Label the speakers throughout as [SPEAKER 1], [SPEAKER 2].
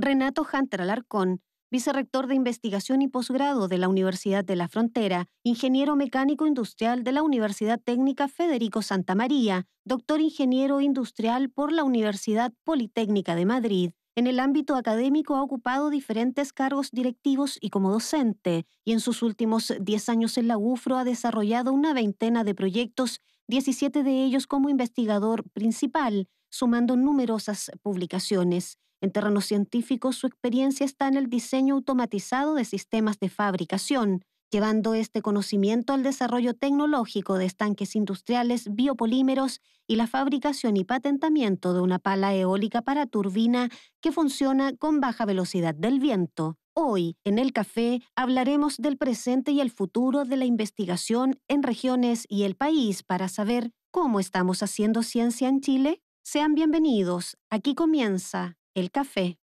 [SPEAKER 1] Renato Hunter Alarcón, vicerrector de investigación y posgrado de la Universidad de la Frontera, ingeniero mecánico industrial de la Universidad Técnica Federico Santa María, doctor ingeniero industrial por la Universidad Politécnica de Madrid. En el ámbito académico ha ocupado diferentes cargos directivos y como docente, y en sus últimos 10 años en la UFRO ha desarrollado una veintena de proyectos, 17 de ellos como investigador principal, sumando numerosas publicaciones. En terreno científicos su experiencia está en el diseño automatizado de sistemas de fabricación, llevando este conocimiento al desarrollo tecnológico de estanques industriales, biopolímeros y la fabricación y patentamiento de una pala eólica para turbina que funciona con baja velocidad del viento. Hoy, en el café, hablaremos del presente y el futuro de la investigación en regiones y el país para saber cómo estamos haciendo ciencia en Chile. Sean bienvenidos, aquí comienza el café.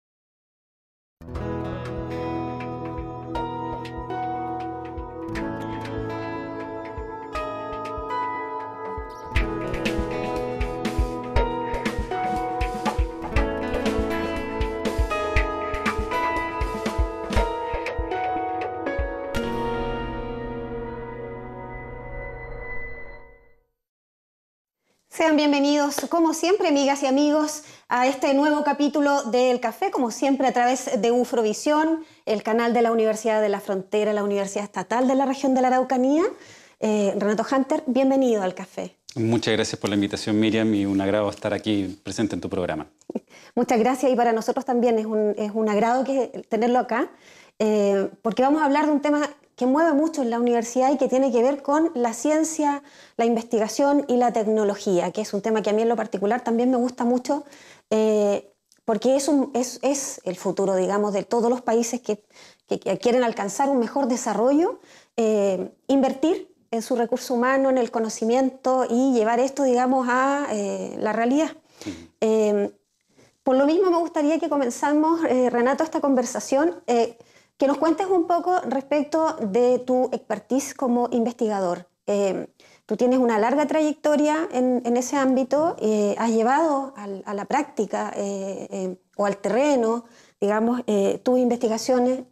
[SPEAKER 1] Sean bienvenidos, como siempre, amigas y amigos, a este nuevo capítulo del Café, como siempre a través de Ufrovisión, el canal de la Universidad de la Frontera, la Universidad Estatal de la Región de la Araucanía. Eh, Renato Hunter, bienvenido al Café.
[SPEAKER 2] Muchas gracias por la invitación, Miriam, y un agrado estar aquí presente en tu programa.
[SPEAKER 1] Muchas gracias, y para nosotros también es un, agrado tenerlo acá, eh, porque vamos a hablar de un tema que mueve mucho en la universidad y que tiene que ver con la ciencia, la investigación y la tecnología, que es un tema que a mí en lo particular también me gusta mucho, eh, porque es, es, el futuro, digamos, de todos los países que, quieren alcanzar un mejor desarrollo, eh, invertir en su recurso humano, en el conocimiento y llevar esto, digamos, a eh, la realidad. por lo mismo me gustaría que comenzamos, Renato, esta conversación que nos cuentes un poco respecto de tu expertise como investigador. Eh, tú tienes una larga trayectoria en, ese ámbito, eh, has llevado a la práctica eh, o al terreno, digamos, tus investigaciones.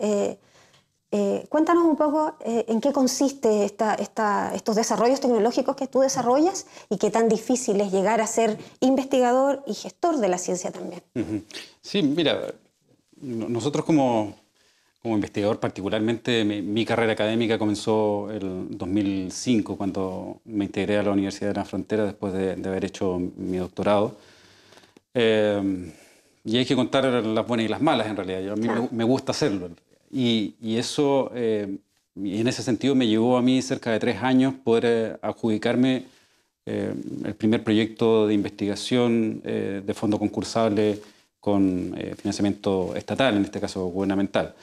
[SPEAKER 1] cuéntanos un poco en qué consiste estos desarrollos tecnológicos que tú desarrollas y qué tan difícil es llegar a ser investigador y gestor de la ciencia también.
[SPEAKER 2] Sí, mira, nosotros como como investigador particularmente, mi, carrera académica comenzó el 2005, cuando me integré a la Universidad de la Frontera después de, haber hecho mi doctorado. Eh, y hay que contar las buenas y las malas, en realidad. Yo, a mí me, gusta hacerlo. Y, eso, eh, en ese sentido, me llevó a mí cerca de tres años poder eh, adjudicarme el primer proyecto de investigación de fondo concursable con financiamiento estatal, en este caso gubernamental.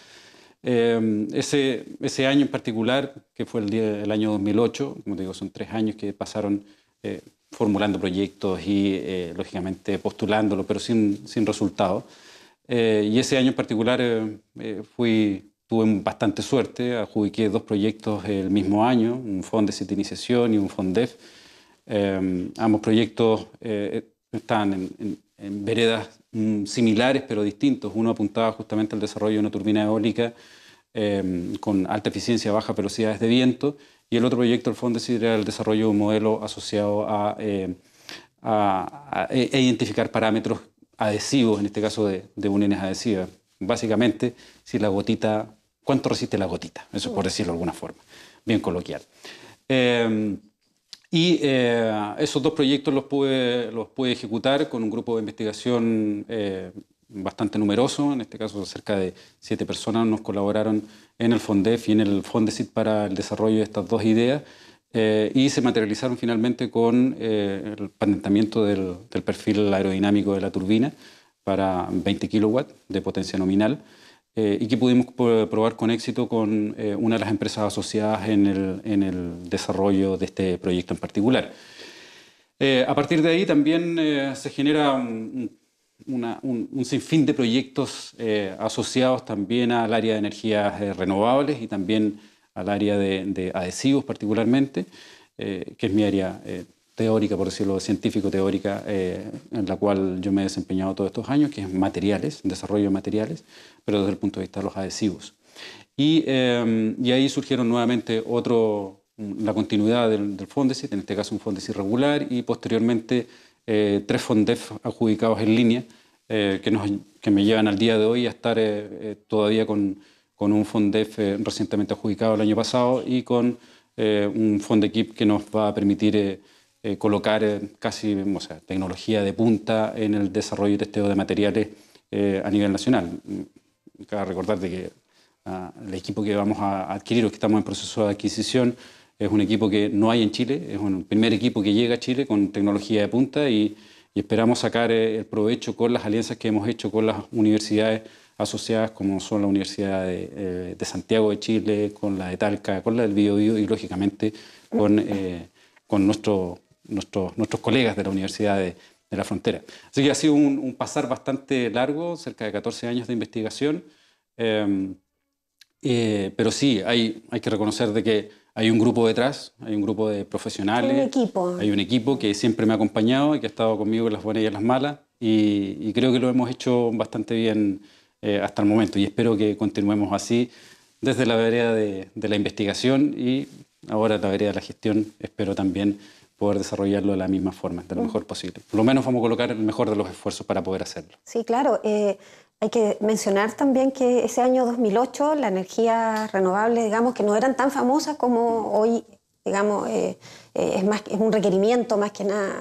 [SPEAKER 2] Em, ese, ese año en particular, que fue el, el año 2008, como digo, son tres años que pasaron eh, formulando proyectos y, eh, lógicamente, postulándolo, pero sin, sin resultado. Eh, y ese año en particular fui, tuve bastante suerte, adjudiqué dos proyectos el mismo año, un Fondo de Iniciación y un Fondef. E ambos proyectos están en, en veredas mm, similares pero distintos. Uno apuntaba justamente al desarrollo de una turbina eólica em, con alta eficiencia, bajas velocidades de viento, y el otro proyecto, el fondo era el desarrollo de un modelo asociado a, em, e, e identificar parámetros adhesivos, en este caso de, uniones adhesivas. Básicamente, si la gotita, cuánto resiste la gotita, eso por decirlo de alguna forma, bien coloquial. Em, y eh, esos dos proyectos los pude, ejecutar con un grupo de investigación eh, bastante numeroso, en este caso cerca de siete personas nos colaboraron en el FONDEF y en el FONDESIT para el desarrollo de estas dos ideas. Eh, y se materializaron finalmente con el patentamiento del, perfil aerodinámico de la turbina para 20 kW de potencia nominal eh, y que pudimos probar con éxito con eh, una de las empresas asociadas en el, desarrollo de este proyecto en particular. Eh, a partir de ahí también se genera un, sinfín de proyectos asociados también al área de energías renovables y también al área de, de adhesivos particularmente, que es mi área teórica, por decirlo científico-teórica, eh, en la cual yo me he desempeñado todos estos años, que es materiales, desarrollo de materiales, pero desde el punto de vista de los adhesivos. Y, eh, ahí surgieron nuevamente otro, la continuidad del, del Fondesit, en este caso un Fondesit regular, y posteriormente eh, tres Fondef adjudicados en línea, que, nos, que me llevan al día de hoy a estar todavía con, con un Fondef recientemente adjudicado el año pasado y con un Fondekip que nos va a permitir eh, colocar eh, casi o sea, tecnología de punta en el desarrollo y testeo de materiales eh, a nivel nacional. Mm, cabe recordar que ah, el equipo que vamos a adquirir o que estamos en proceso de adquisición es un equipo que no hay en Chile, es un primer equipo que llega a Chile con tecnología de punta y, esperamos sacar el provecho con las alianzas que hemos hecho con las universidades asociadas como son la Universidad de, Santiago de Chile, con la de Talca, con la del Bío y lógicamente con, con nuestro nuestros, nuestros colegas de la Universidad de, la Frontera. Así que ha sido un, pasar bastante largo, cerca de 14 años de investigación, em, eh, pero sí, hay, hay que reconocer de que hay un grupo detrás, hay un grupo de profesionales. Hay un
[SPEAKER 1] equipo. Hay
[SPEAKER 2] un equipo que siempre me ha acompañado y que ha estado conmigo en las buenas y en las malas. Y, creo que lo hemos hecho bastante bien eh, hasta el momento. Y espero que continuemos así desde la vereda de, de la investigación y ahora la vereda de la gestión. Espero también poder desarrollarlo de la misma forma, de lo mm. mejor posible. Por lo menos vamos a colocar el mejor de los esfuerzos para poder hacerlo.
[SPEAKER 1] Sí, claro. Eh, hay que mencionar también que ese año 2008 las energías renovables, digamos, que no eran tan famosas como hoy, digamos, eh, eh, es, más, es un requerimiento más que nada.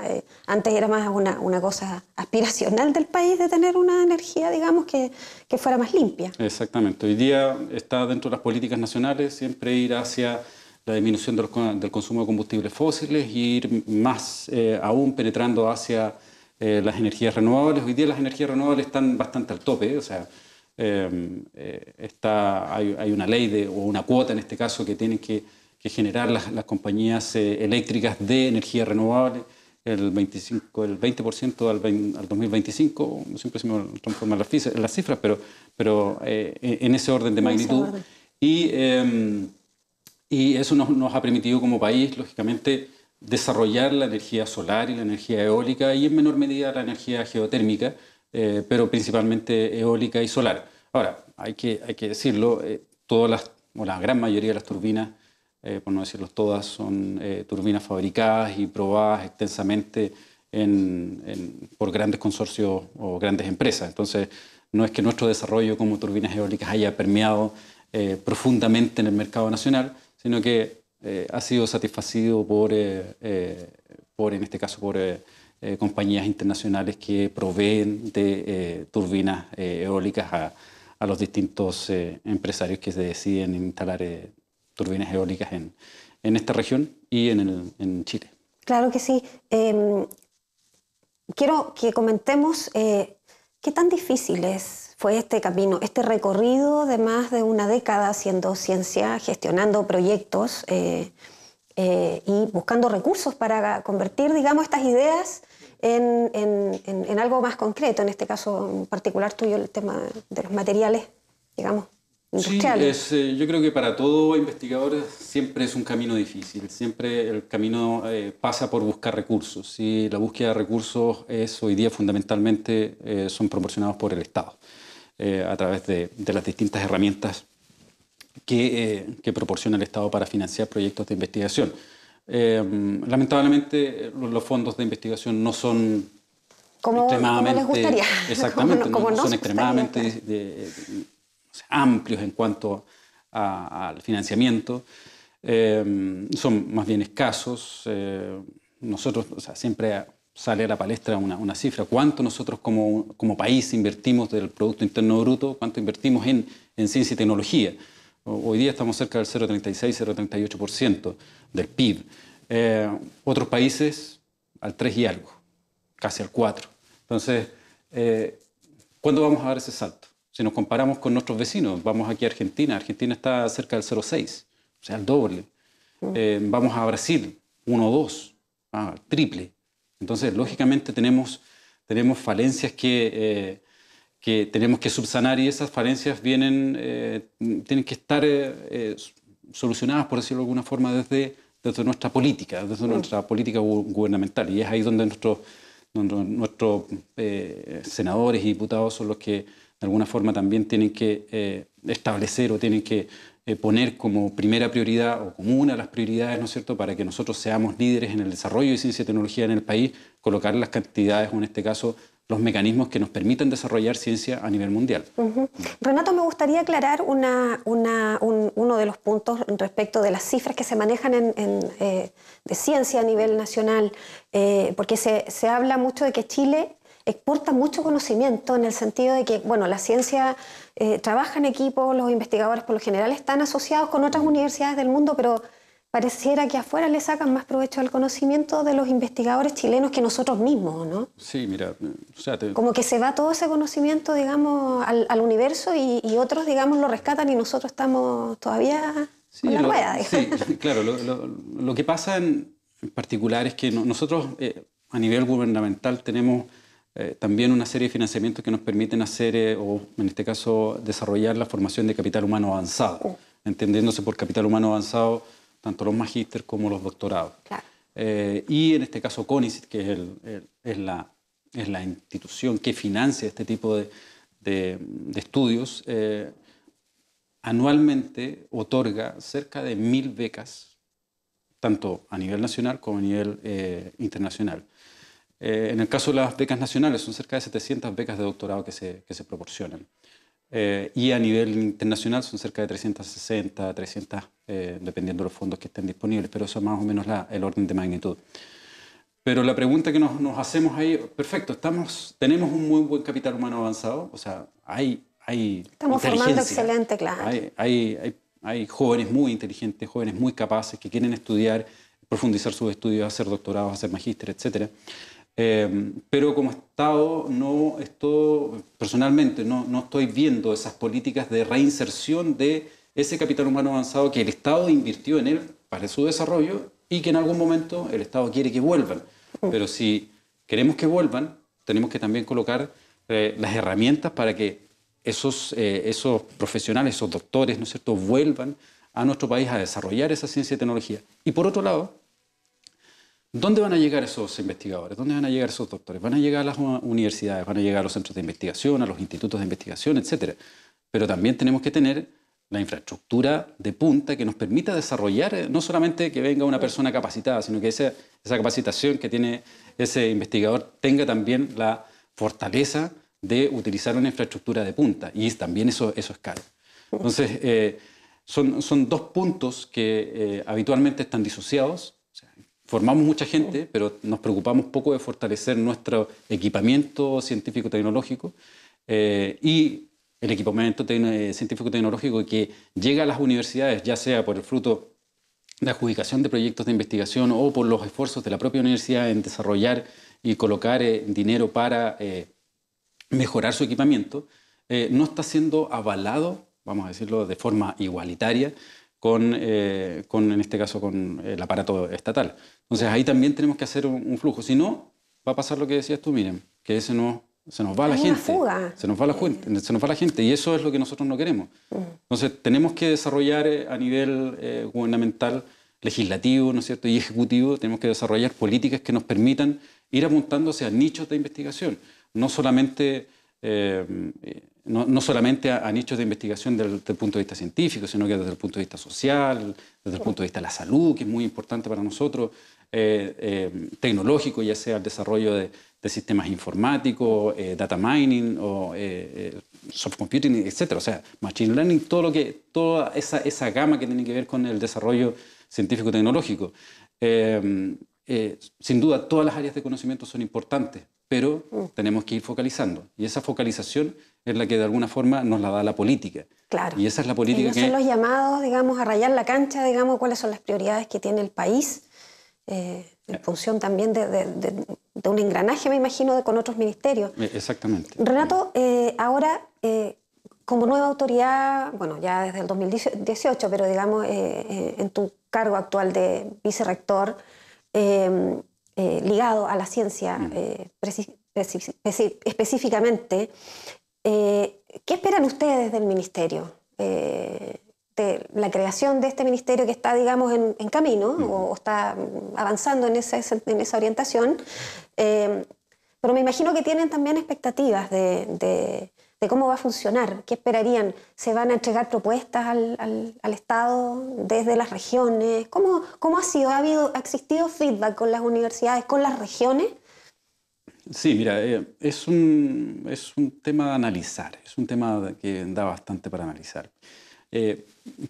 [SPEAKER 1] antes era más una, una, cosa aspiracional del país de tener una energía, digamos, que, que fuera más limpia.
[SPEAKER 2] Exactamente. Hoy día está dentro de las políticas nacionales siempre ir hacia la disminución del consumo de combustibles fósiles y ir más eh, aún penetrando hacia eh, las energías renovables. Hoy día las energías renovables están bastante al tope, o sea, em, eh, está, hay, una ley de, o una cuota en este caso que tienen que, generar las, compañías eléctricas de energía renovable el 25, el 20% al, 2025 no 2025, siempre se me transforman las, cifras, pero, pero en ese orden de magnitud. Y eh, y eso nos, ha permitido como país, lógicamente, desarrollar la energía solar y la energía eólica y en menor medida la energía geotérmica, eh, pero principalmente eólica y solar. Ahora, hay que, hay que decirlo, eh, todas las, o la gran mayoría de las turbinas, eh, por no decirlo todas, son turbinas fabricadas y probadas extensamente por grandes consorcios o grandes empresas. Entonces, no es que nuestro desarrollo como turbinas eólicas haya permeado eh, profundamente en el mercado nacional, sino que eh, ha sido satisfacido por, eh, por en este caso, por compañías internacionales que proveen de turbinas eólicas a, los distintos empresarios que se deciden instalar turbinas eólicas en, esta región y en, en Chile.
[SPEAKER 1] Claro que sí. Em, quiero que comentemos qué tan difícil es fue este camino, este recorrido de más de una década haciendo ciencia, gestionando proyectos eh, eh, y buscando recursos para convertir, digamos, estas ideas en, algo más concreto, en este caso en particular tuyo, el tema de los materiales, digamos. Industriales.
[SPEAKER 2] Sí, eh, yo creo que para todo investigador siempre es un camino difícil, siempre el camino pasa por buscar recursos y la búsqueda de recursos es hoy día fundamentalmente son proporcionados por el Estado. Eh, a través de, las distintas herramientas eh, que, proporciona el Estado para financiar proyectos de investigación. Eh, lamentablemente los fondos de investigación no son
[SPEAKER 1] como, extremadamente, gustaría. Exactamente, no, son
[SPEAKER 2] extremadamente amplios en cuanto al financiamiento, son más bien escasos. nosotros o sea, siempre sale a la palestra una, una cifra. ¿Cuánto nosotros como, como, país invertimos del Producto Interno Bruto? ¿Cuánto invertimos en, en ciencia y tecnología? Hoy día estamos cerca del 0,36-0,38% del PIB. Eh, otros países al 3 y algo, casi al 4. Entonces, eh, ¿cuándo vamos a dar ese salto? Si nos comparamos con nuestros vecinos, vamos aquí a Argentina, Argentina está cerca del 0,6, o sea, el doble. Eh, vamos a Brasil, 1,2, ah, triple. Entonces, lógicamente tenemos, tenemos falencias que, eh, que tenemos que subsanar y esas falencias vienen, eh, tienen que estar eh, solucionadas, por decirlo de alguna forma, desde, desde nuestra política, desde nuestra política gubernamental. Y es ahí donde nuestros, donde nuestros senadores y diputados son los que de alguna forma también tienen que establecer o tienen que eh, poner como primera prioridad o como una de las prioridades, ¿no es cierto?, para que nosotros seamos líderes en el desarrollo de ciencia y tecnología en el país, colocar las cantidades o en este caso los mecanismos que nos permiten desarrollar ciencia a nivel mundial.
[SPEAKER 1] Renato, me gustaría aclarar una, uno de los puntos respecto de las cifras que se manejan en, eh, de ciencia a nivel nacional, eh, porque se, se habla mucho de que Chile exporta mucho conocimiento en el sentido de que, bueno, la ciencia eh, trabajan equipos, los investigadores por lo general están asociados con otras universidades del mundo, pero pareciera que afuera le sacan más provecho al conocimiento de los investigadores chilenos que nosotros mismos, ¿no?
[SPEAKER 2] Sí, mira, o sea,
[SPEAKER 1] como que se va todo ese conocimiento, digamos, al, universo y, otros, digamos, lo rescatan y nosotros estamos todavía en la rueda.
[SPEAKER 2] Sí, claro, lo, que pasa en particular es que nosotros eh, a nivel gubernamental tenemos eh, también una serie de financiamientos que nos permiten hacer, eh, o en este caso, desarrollar la formación de capital humano avanzado, oh. entendiéndose por capital humano avanzado tanto los magísteres como los doctorados. Eh, y en este caso CONICIT, que es, la, institución que financia este tipo de estudios, anualmente otorga cerca de mil becas, tanto a nivel nacional como a nivel internacional eh, en el caso de las becas nacionales, son cerca de 700 becas de doctorado que se, que se proporcionan. Eh, y a nivel internacional son cerca de 360, 300, eh, dependiendo de los fondos que estén disponibles, pero eso es más o menos el orden de magnitud. Pero la pregunta que nos, nos, hacemos ahí, perfecto, estamos, tenemos un muy buen capital humano avanzado, o sea, hay... hay estamos formando excelente, claro. Hay, hay, hay, hay jóvenes muy inteligentes, jóvenes muy capaces que quieren estudiar, profundizar sus estudios, hacer doctorados, hacer magíster, etcétera. Eh, pero como Estado, no estoy, personalmente, no, estoy viendo esas políticas de reinserción de ese capital humano avanzado que el Estado invirtió en él para su desarrollo y que en algún momento el Estado quiere que vuelvan. Oh. Pero si queremos que vuelvan, tenemos que también colocar eh, las herramientas para que esos, eh, esos profesionales, esos doctores, ¿no es cierto?, vuelvan a nuestro país a desarrollar esa ciencia y tecnología. Y por otro lado, ¿Dónde van a llegar esos investigadores? ¿Dónde van a llegar esos doctores? Van a llegar a las universidades, van a llegar a los centros de investigación, a los institutos de investigación, Etcétera. Pero también tenemos que tener la infraestructura de punta que nos permita desarrollar, eh, no solamente que venga una persona capacitada, sino que esa, capacitación que tiene ese investigador tenga también la fortaleza de utilizar una infraestructura de punta. Y también eso, eso es caro. Entonces, eh, son, dos puntos que eh, habitualmente están disociados formamos mucha gente, pero nos preocupamos poco de fortalecer nuestro equipamiento científico-tecnológico eh, y el equipamiento eh, científico-tecnológico que llega a las universidades, ya sea por el fruto de adjudicación de proyectos de investigación o por los esfuerzos de la propia universidad en desarrollar y colocar eh, dinero para mejorar su equipamiento, no está siendo avalado, vamos a decirlo de forma igualitaria, con, con, en este caso, con el aparato estatal. Entonces ahí también tenemos que hacer un, flujo. Si no, va a pasar lo que decías tú, miren, que ese no, se nos va la gente. Se nos va la gente, se nos va la gente y eso es lo que nosotros no queremos. Entonces, tenemos que desarrollar eh, a nivel eh, gubernamental, legislativo, ¿no es cierto? y ejecutivo, tenemos que desarrollar políticas que nos permitan ir apuntándose a nichos de investigación, no solamente eh, no, solamente a, nichos de investigación desde, desde el punto de vista científico, sino que desde el punto de vista social, desde el punto de vista de la salud, que es muy importante para nosotros, eh, eh, tecnológico, ya sea el desarrollo de, sistemas informáticos, eh, data mining o soft computing, etc. O sea, machine learning, todo lo que, toda esa, esa gama que tiene que ver con el desarrollo científico-tecnológico. sin duda, todas las áreas de conocimiento son importantes, pero mm. tenemos que ir focalizando. Y esa focalización es la que de alguna forma nos la da la política. Claro. Y esa es la política son los
[SPEAKER 1] llamados, digamos, a rayar la cancha, digamos, cuáles son las prioridades que tiene el país eh, en función también de, un engranaje, me imagino, con otros ministerios.
[SPEAKER 2] Eh, exactamente.
[SPEAKER 1] Renato, eh, ahora, como nueva autoridad, bueno, ya desde el 2018, pero digamos, en tu cargo actual de vicerrector, ligado a la ciencia específicamente, ¿qué esperan ustedes del ministerio? Este, la creación de este ministerio que está, digamos, en, camino o, está avanzando en esa, en esa orientación. Eh, pero me imagino que tienen también expectativas de, cómo va a funcionar, qué esperarían, se van a entregar propuestas al, Estado desde las regiones, ¿Cómo, ¿Cómo, ha sido, ha habido, existido feedback con las universidades, con las regiones?
[SPEAKER 2] Sí, mira, eh, es, un, es un tema de analizar, es un tema que da bastante para analizar. Eh,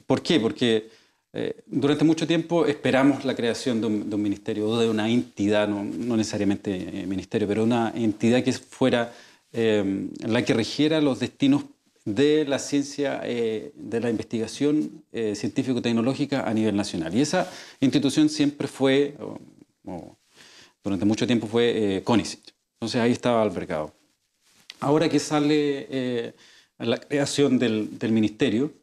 [SPEAKER 2] ¿Por qué? Porque eh, durante mucho tiempo esperamos la creación de un, ministerio o de una entidad, no, necesariamente eh, ministerio, pero una entidad que fuera eh, la que regiera los destinos de la ciencia, de la investigación científico-tecnológica a nivel nacional. Y esa institución siempre fue, durante mucho tiempo fue CONICET. Entonces ahí estaba albergado. Ahora que sale la creación del ministerio,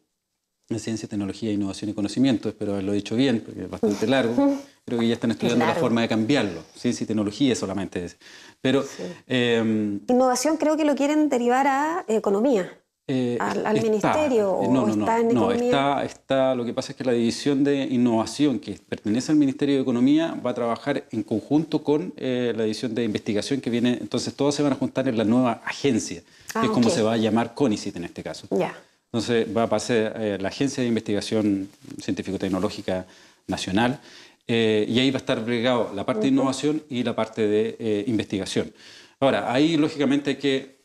[SPEAKER 2] ciencia, tecnología, innovación y conocimiento. Espero haberlo dicho bien, porque es bastante largo. Creo que ya están estudiando la forma de cambiarlo. Ciencia y tecnología solamente es. Pero, em,
[SPEAKER 1] innovación creo que lo quieren derivar a economía.
[SPEAKER 2] Eh, al, ministerio eh, no, no, está está, lo que pasa es que la división de innovación que pertenece al Ministerio de Economía va a trabajar en conjunto con eh, la división de investigación que viene, entonces todos se van a juntar en la nueva agencia, que ah, es como se va a llamar CONICIT en este caso. Ya. Entonces va a pasar eh, la Agencia de Investigación Científico-Tecnológica Nacional eh, y ahí va a estar ligado la parte de innovación y la parte de eh, investigación. Ahora, ahí lógicamente hay que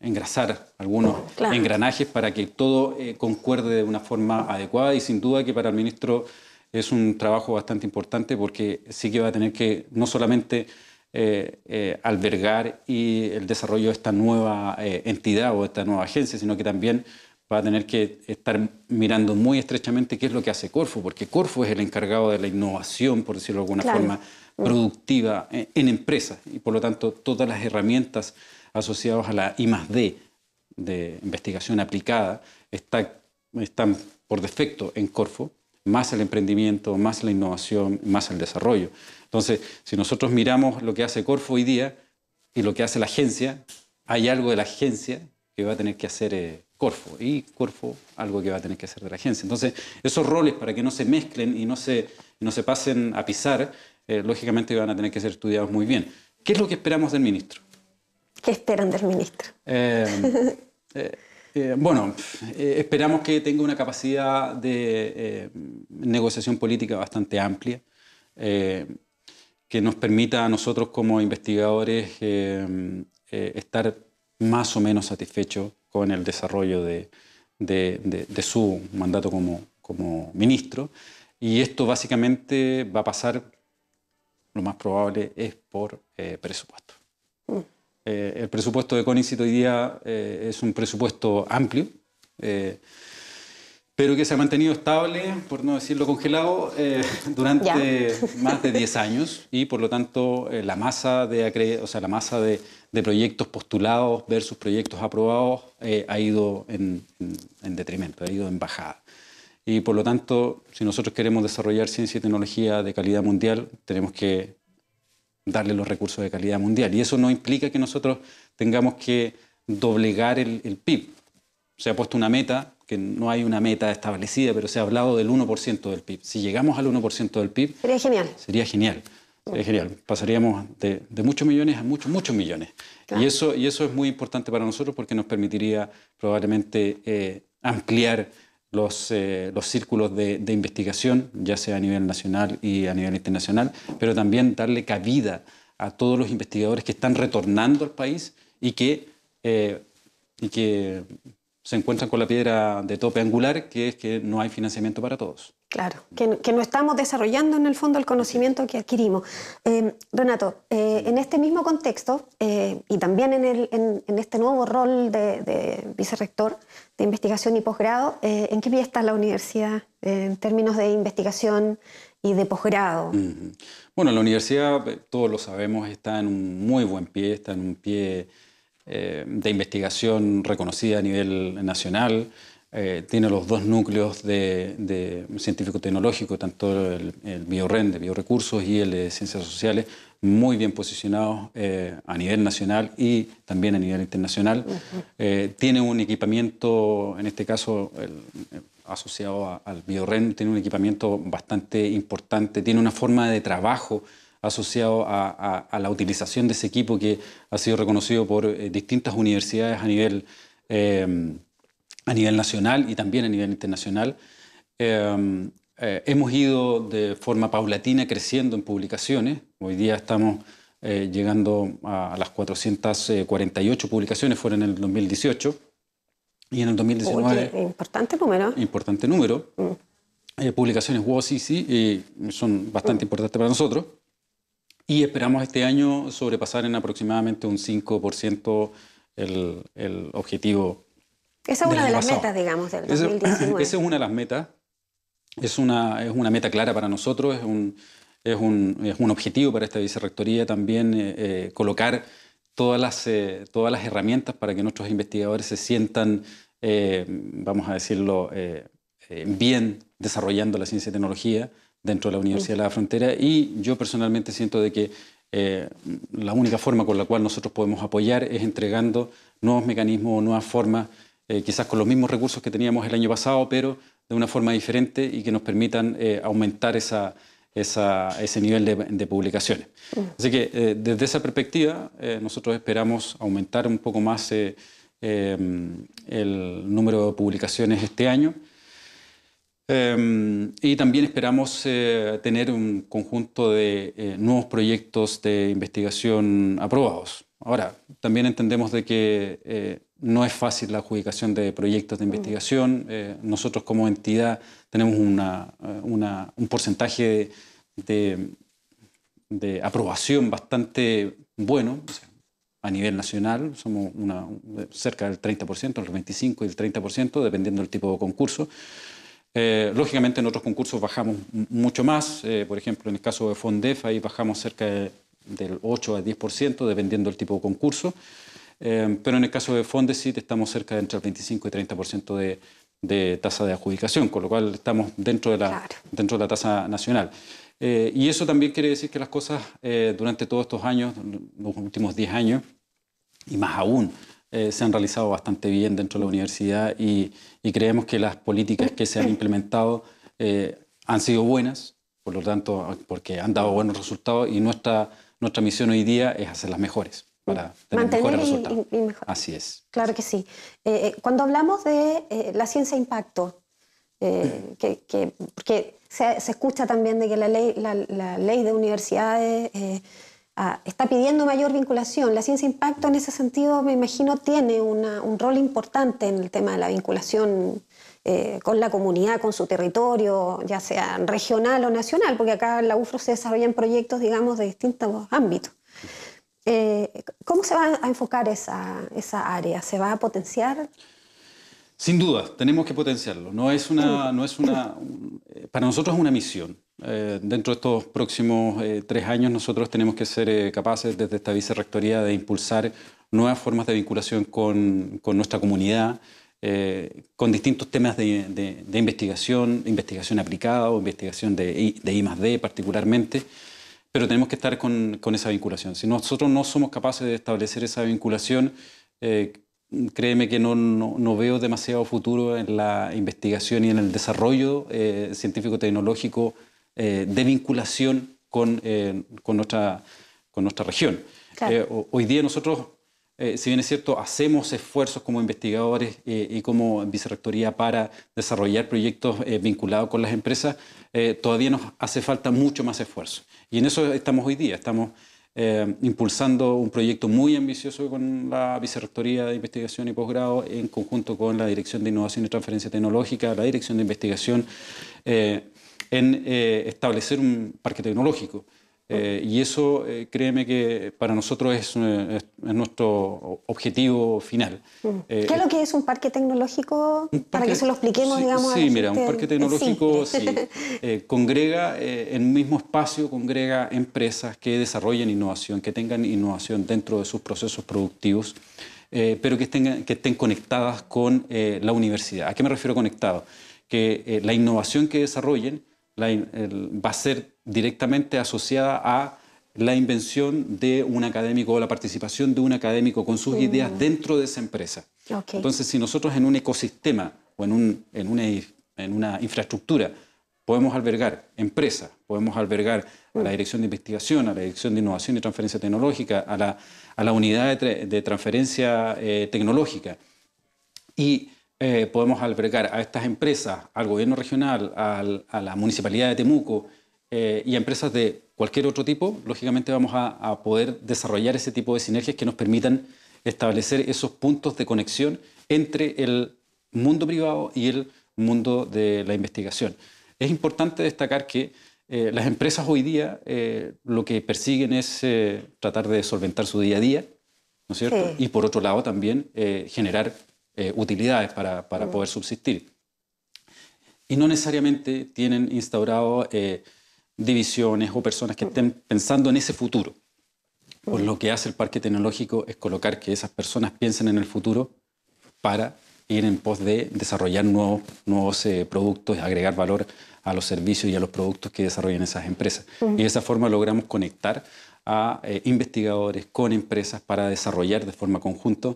[SPEAKER 2] engrasar algunos engranajes para que todo concuerde de una forma adecuada y sin duda que para el ministro es un trabajo bastante importante porque sí que va a tener que no solamente eh, eh, albergar y el desarrollo de esta nueva eh, entidad o esta nueva agencia, sino que también va a tener que estar mirando muy estrechamente qué es lo que hace Corfo, porque Corfo es el encargado de la innovación, por decirlo de alguna forma, productiva en, empresas y por lo tanto todas las herramientas asociadas a la I +D, de investigación aplicada están por defecto en Corfo más el emprendimiento, más la innovación, más el desarrollo. Entonces, si nosotros miramos lo que hace Corfo hoy día y lo que hace la agencia, hay algo de la agencia que va a tener que hacer eh, Corfo y Corfo algo que va a tener que hacer de la agencia. Entonces, esos roles para que no se mezclen y no se, no se pasen a pisar, eh, lógicamente van a tener que ser estudiados muy bien. ¿Qué es lo que esperamos del ministro?
[SPEAKER 1] ¿Qué esperan del ministro?
[SPEAKER 2] Eh, eh eh, bueno, eh, esperamos que tenga una capacidad de eh, negociación política bastante amplia, que nos permita a nosotros como investigadores estar más o menos satisfechos con el desarrollo de, su mandato como, ministro. Y esto básicamente va a pasar, lo más probable es por presupuesto. Mm. Eh, el presupuesto de Conicet hoy día eh, es un presupuesto amplio, eh, pero que se ha mantenido estable, por no decirlo congelado, durante más de 10 años y por lo tanto la masa, de, o sea, la masa de, proyectos postulados versus proyectos aprobados ha ido en, en detrimento, ha ido en bajada. Y por lo tanto, si nosotros queremos desarrollar ciencia y tecnología de calidad mundial, tenemos que darle los recursos de calidad mundial. Y eso no implica que nosotros tengamos que doblegar el, PIB. Se ha puesto una meta, que no hay una meta establecida, pero se ha hablado del 1% del PIB. Si llegamos al 1% del PIB... Sería genial. Sería genial. genial. Pasaríamos de, muchos millones a muchos, muchos millones. Y, eso, y eso es muy importante para nosotros porque nos permitiría probablemente eh, ampliar eh, los, círculos de, investigación, ya sea a nivel nacional y a nivel internacional, pero también darle cabida a todos los investigadores que están retornando al país y que, eh, y que se encuentran con la piedra de tope angular, que es que no hay financiamiento para todos.
[SPEAKER 1] Claro, que, no estamos desarrollando en el fondo el conocimiento que adquirimos. Eh, Renato, eh, en este mismo contexto eh, y también en, este nuevo rol de, vicerrector de investigación y posgrado, ¿en qué pie está la universidad en términos de investigación y de posgrado?
[SPEAKER 2] Bueno, la universidad, todos lo sabemos, está en un muy buen pie, está en un pie de investigación reconocida a nivel nacional eh, tiene los dos núcleos de, científico-tecnológico, tanto el, el BioREN de biorecursos y el de ciencias sociales, muy bien posicionados eh, a nivel nacional y también a nivel internacional. Eh, tiene un equipamiento, en este caso asociado al BioREN, tiene un equipamiento bastante importante, tiene una forma de trabajo asociado a, la utilización de ese equipo que ha sido reconocido por distintas universidades a nivel a nivel nacional y también a nivel internacional. Em, eh, hemos ido de forma paulatina creciendo en publicaciones. Hoy día estamos eh, llegando a, las 448 publicaciones, fueron en el 2018. Y en el 2019...
[SPEAKER 1] importante número.
[SPEAKER 2] Importante número. Mm. Eh, publicaciones y sí, son bastante mm. importantes para nosotros. Y esperamos este año sobrepasar en aproximadamente un 5% el, el objetivo
[SPEAKER 1] esa es una de las metas, digamos, del 2019. Esa
[SPEAKER 2] es una de las metas. Es una, es una meta clara para nosotros, es un, es un, es un objetivo para esta vicerrectoría también eh, eh, colocar todas las, eh, todas las herramientas para que nuestros investigadores se sientan, vamos a decirlo, bien desarrollando la ciencia y tecnología dentro de la Universidad de la Frontera. Y yo personalmente siento de que la única forma con la cual nosotros podemos apoyar es entregando nuevos mecanismos, nuevas formas eh, quizás con los mismos recursos que teníamos el año pasado, pero de una forma diferente y que nos permitan eh, aumentar esa, ese nivel de, publicaciones. Mm. Así que eh, desde esa perspectiva, nosotros esperamos aumentar un poco más em, el número de publicaciones este año. Em, y también esperamos tener un conjunto de nuevos proyectos de investigación aprobados. Ahora, también entendemos de que no es fácil la adjudicación de proyectos de mm. investigación. Eh, nosotros como entidad tenemos eh, un porcentaje de, aprobación bastante bueno a nivel nacional. Somos cerca del 30%, el 25 y el 30%, dependiendo del tipo de concurso. Eh, lógicamente en otros concursos bajamos mucho más. por ejemplo, en el caso de Fondef, ahí bajamos cerca del 8 al 10%, dependiendo del tipo de concurso. Eh, pero en el caso de Fondesit estamos cerca de entre el 25 y 30% de, tasa de adjudicación, con lo cual estamos dentro de la, tasa nacional. Eh, y eso también quiere decir que las cosas eh, durante todos estos años, los últimos 10 años, y más aún, se han realizado bastante bien dentro de la universidad y, creemos que las políticas que se han implementado han sido buenas, por lo tanto, porque han dado buenos resultados y nuestra, nuestra misión hoy día es hacerlas mejores para Mantener Y, y mejor. Así es.
[SPEAKER 1] Claro que sí. Eh, eh, cuando hablamos de eh, la ciencia impacto, que, porque se, escucha también de que la ley, la, ley de universidades ah, está pidiendo mayor vinculación. La ciencia impacto en ese sentido, me imagino, tiene un rol importante en el tema de la vinculación con la comunidad, con su territorio, ya sea regional o nacional, porque acá en la UFRO se desarrollan proyectos, digamos, de distintos ámbitos. Eh, ¿Cómo se va a enfocar esa, esa, área? ¿Se va a potenciar? Sin
[SPEAKER 2] duda, tenemos que potenciarlo. No es una, eh, para nosotros es una misión. Eh, dentro de estos próximos tres años nosotros tenemos que ser capaces desde esta vicerrectoría de impulsar nuevas formas de vinculación con, nuestra comunidad, con distintos temas de, investigación, investigación aplicada o investigación de, de D particularmente, pero tenemos que estar con, esa vinculación. Si nosotros no somos capaces de establecer esa vinculación, eh, créeme que no, veo demasiado futuro en la investigación y en el desarrollo eh, científico-tecnológico eh, de vinculación con, nuestra, con nuestra región. hoy día nosotros, si bien es cierto, hacemos esfuerzos como investigadores y como vicerrectoría para desarrollar proyectos vinculados con las empresas, todavía nos hace falta mucho más esfuerzo. Y en eso estamos hoy día, estamos eh, impulsando un proyecto muy ambicioso con la Vicerrectoría de Investigación y Posgrado en conjunto con la Dirección de Innovación y Transferencia Tecnológica, la Dirección de Investigación, eh, en eh, establecer un parque tecnológico. Eh, y eso, eh, créeme que para nosotros es, eh, nuestro objetivo final.
[SPEAKER 1] ¿Qué es lo que es un parque tecnológico? para que se lo expliquemos, digamos. Sí, mira, un parque tecnológico sí.
[SPEAKER 2] congrega en un mismo espacio, congrega empresas que desarrollen innovación, que tengan innovación dentro de sus procesos productivos. pero que que estén conectadas con la universidad. ¿A qué me refiero conectado? Que la innovación que desarrollen va a ser directamente asociada a la invención de un académico o la participación de un académico con sus mm. ideas dentro de esa empresa. Entonces, si nosotros en un ecosistema o en, un, en, una, en una infraestructura podemos albergar empresas, podemos albergar a la mm. Dirección de Investigación, a la Dirección de Innovación y Transferencia Tecnológica, a la, a la Unidad de, Transferencia eh, Tecnológica, y eh, podemos albergar a estas empresas, al gobierno regional, a la municipalidad de Temuco eh, y a empresas de cualquier otro tipo, lógicamente vamos a, poder desarrollar ese tipo de sinergias que nos permitan establecer esos puntos de conexión entre el mundo privado y el mundo de la investigación. Es importante destacar que eh, las empresas hoy día lo que persiguen es tratar de solventar su día a día, ¿no es cierto? Y por otro lado también generar eh, utilidades para, poder subsistir. Y no necesariamente tienen instaurado eh, divisiones o personas que estén pensando en ese futuro. Por lo que hace el parque tecnológico es colocar que esas personas piensen en el futuro para ir en pos de desarrollar nuevos, nuevos eh, productos, agregar valor a los servicios y a los productos que desarrollan esas empresas. Y de esa forma logramos conectar a eh, investigadores con empresas para desarrollar de forma conjunta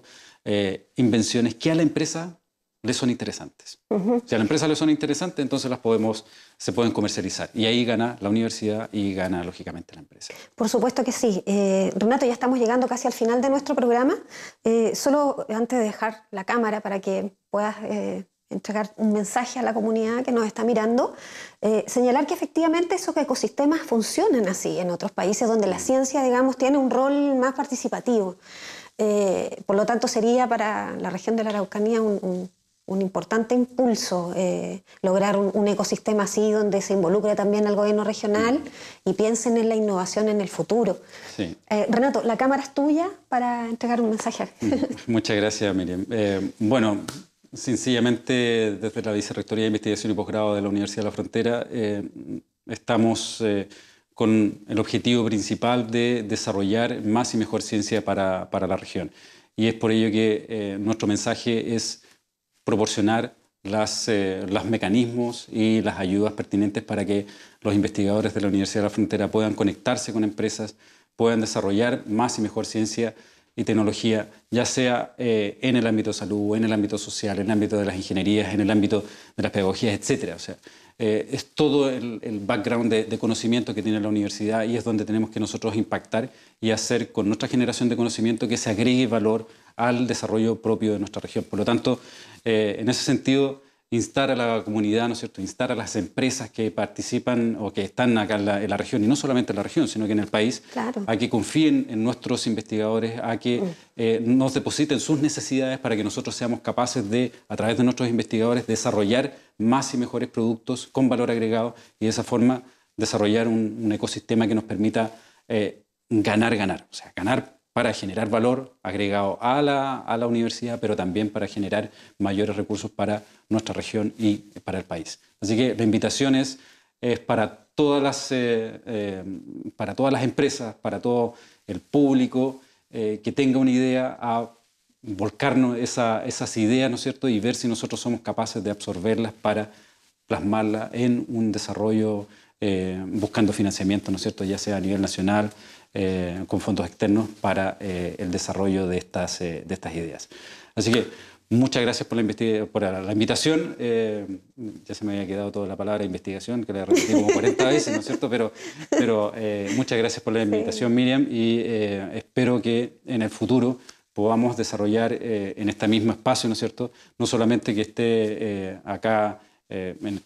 [SPEAKER 2] eh, invenciones que a la empresa le son interesantes. Si a la empresa le son interesantes, entonces las podemos, se pueden comercializar. Y ahí gana la universidad y gana, lógicamente, la empresa.
[SPEAKER 1] Por supuesto que sí. Eh, Renato, ya estamos llegando casi al final de nuestro programa. solo antes de dejar la cámara para que puedas entregar un mensaje a la comunidad que nos está mirando, eh, señalar que efectivamente esos ecosistemas funcionan así en otros países donde la ciencia, digamos, tiene un rol más participativo. Eh, por lo tanto, sería para la región de la Araucanía un, importante impulso eh, lograr un, ecosistema así donde se involucre también al gobierno regional y piensen en la innovación en el futuro. Renato, la cámara es tuya para entregar un mensaje. Mm,
[SPEAKER 2] muchas gracias, Miriam. bueno, Sencillamente, desde la Vicerrectoría de Investigación y Posgrado de la Universidad de la Frontera, eh, estamos eh, con el objetivo principal de desarrollar más y mejor ciencia para, la región. Y es por ello que eh, nuestro mensaje es proporcionar los mecanismos y las ayudas pertinentes para que los investigadores de la Universidad de la Frontera puedan conectarse con empresas, puedan desarrollar más y mejor ciencia y tecnología, ya sea eh, en el ámbito de salud, en el ámbito social, en el ámbito de las ingenierías, en el ámbito de las pedagogías, etc. O sea, eh, es todo el, background de, conocimiento que tiene la universidad y es donde tenemos que nosotros impactar y hacer con nuestra generación de conocimiento que se agregue valor al desarrollo propio de nuestra región. Por lo tanto, eh, en ese sentido, instar a la comunidad, ¿no es cierto?, instar a las empresas que participan o que están acá en la, en la región, y no solamente en la región, sino que en el país, a que confíen en nuestros investigadores, a que mm. eh, nos depositen sus necesidades para que nosotros seamos capaces de, a través de nuestros investigadores, desarrollar más y mejores productos con valor agregado y de esa forma desarrollar un, ecosistema que nos permita ganar-ganar, eh, o sea, ganar para generar valor agregado a la, universidad, pero también para generar mayores recursos para nuestra región y para el país. Así que la invitación es, para, todas las, eh, eh, para todas las empresas, para todo el público eh, que tenga una idea a volcarnos esas ideas, ¿no es cierto?, y ver si nosotros somos capaces de absorberlas para plasmarlas en un desarrollo buscando financiamiento, ¿no es cierto?, ya sea a nivel nacional, eh, con fondos externos para eh, el desarrollo de estas, eh, de estas ideas. Así que muchas gracias por la, por la invitación. ya se me había quedado toda la palabra investigación, que la repetí como 40 veces, ¿no es cierto? Pero, pero muchas gracias por la invitación, Miriam, y espero que en el futuro podamos desarrollar en este mismo espacio, ¿no es cierto? No solamente que esté acá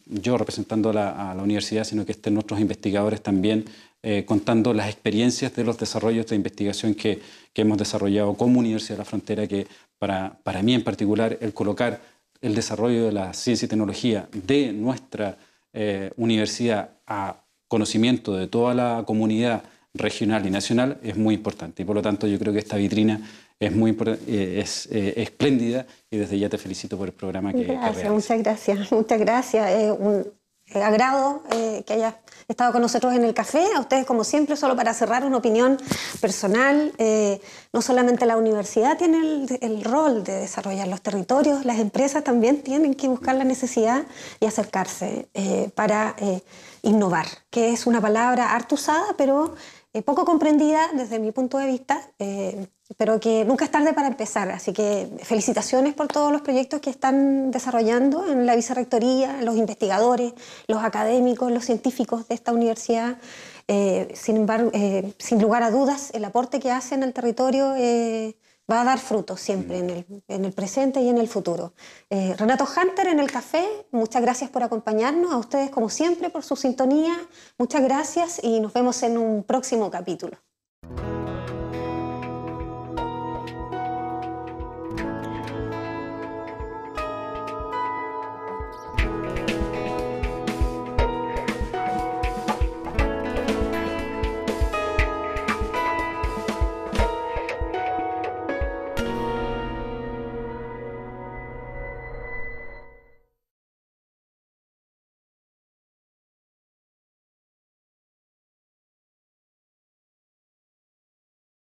[SPEAKER 2] yo representando a la, a la, universidad, sino que estén nuestros investigadores también eh, contando las experiencias de los desarrollos de investigación que, que hemos desarrollado como Universidad de la Frontera, que para, para, mí en particular el colocar el desarrollo de la ciencia y tecnología de nuestra eh, universidad a conocimiento de toda la comunidad regional y nacional es muy importante. Y por lo tanto yo creo que esta vitrina es muy eh, es espléndida y desde ya te felicito por el programa que
[SPEAKER 1] muchas gracias muchas gracias es un, eh, agrado eh, que haya estado con nosotros en el café. A ustedes, como siempre, solo para cerrar una opinión personal, eh, no solamente la universidad tiene el, el, rol de desarrollar los territorios, las empresas también tienen que buscar la necesidad y acercarse para innovar, que es una palabra harto usada, pero eh, poco comprendida desde mi punto de vista, eh, pero que nunca es tarde para empezar. Así que felicitaciones por todos los proyectos que están desarrollando en la vicerrectoría, los investigadores, los académicos, los científicos de esta universidad. Eh, sin, embargo, sin lugar a dudas, el aporte que hacen al territorio va a dar frutos siempre mm. en el, presente y en el futuro. Eh, Renato Hunter en el café, muchas gracias por acompañarnos, a ustedes como siempre por su sintonía, muchas gracias y nos vemos en un próximo capítulo.